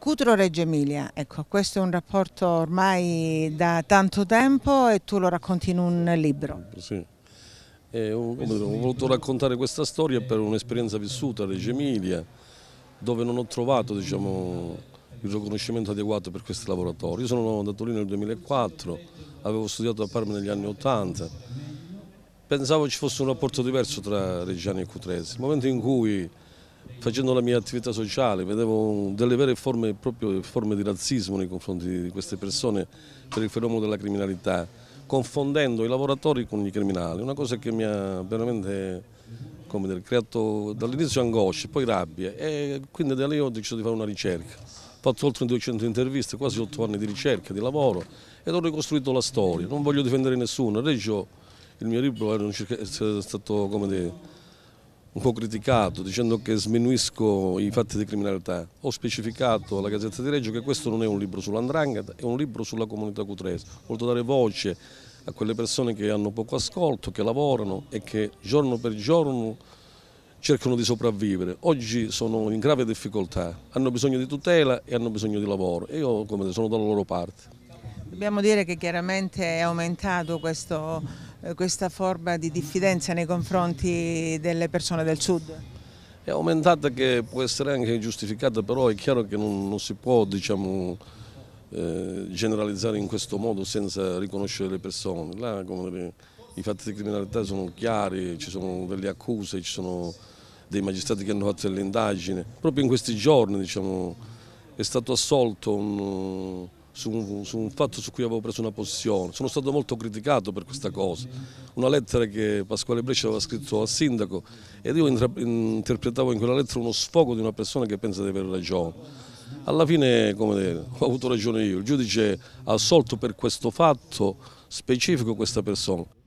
Cutro Reggio Emilia, ecco, questo è un rapporto ormai da tanto tempo e tu lo racconti in un libro. Sì. Eh, ho, ho, voluto raccontare questa storia per un'esperienza vissuta a Reggio Emilia, dove non ho trovato diciamo, il riconoscimento adeguato per questi lavoratori. Io sono andato lì nel 2004, avevo studiato a Parma negli anni 80, pensavo ci fosse un rapporto diverso tra reggiani e cutresi. Il momento in cui facendo la mia attività sociale, vedevo delle vere forme, proprio, forme di razzismo nei confronti di queste persone per il fenomeno della criminalità, confondendo i lavoratori con i criminali, una cosa che mi ha veramente dire, creato dall'inizio angoscia, poi rabbia e quindi da lì ho deciso di fare una ricerca. Ho fatto oltre 200 interviste, quasi 8 anni di ricerca, di lavoro ed ho ricostruito la storia, non voglio difendere nessuno, Reggio il mio libro è stato come dire, un po' criticato dicendo che sminuisco i fatti di criminalità. Ho specificato alla Gazzetta di Reggio che questo non è un libro sull'andrangheta, è un libro sulla comunità cutrese. Voglio dare voce a quelle persone che hanno poco ascolto, che lavorano e che giorno per giorno cercano di sopravvivere. Oggi sono in grave difficoltà, hanno bisogno di tutela e hanno bisogno di lavoro. Io come sono dalla loro parte. Dobbiamo dire che chiaramente è aumentato questo, eh, questa forma di diffidenza nei confronti delle persone del sud? È aumentata che può essere anche giustificata, però è chiaro che non, non si può diciamo, eh, generalizzare in questo modo senza riconoscere le persone. Là, le, I fatti di criminalità sono chiari, ci sono delle accuse, ci sono dei magistrati che hanno fatto delle indagini. Proprio in questi giorni diciamo, è stato assolto un su un, su un, fatto su cui avevo preso una posizione. Sono stato molto criticato per questa cosa. Una lettera che Pasquale Brescia aveva scritto al sindaco ed io interpretavo in quella lettera uno sfogo di una persona che pensa di avere ragione. Alla fine, come ho avuto ragione io. Il giudice ha assolto per questo fatto specifico questa persona.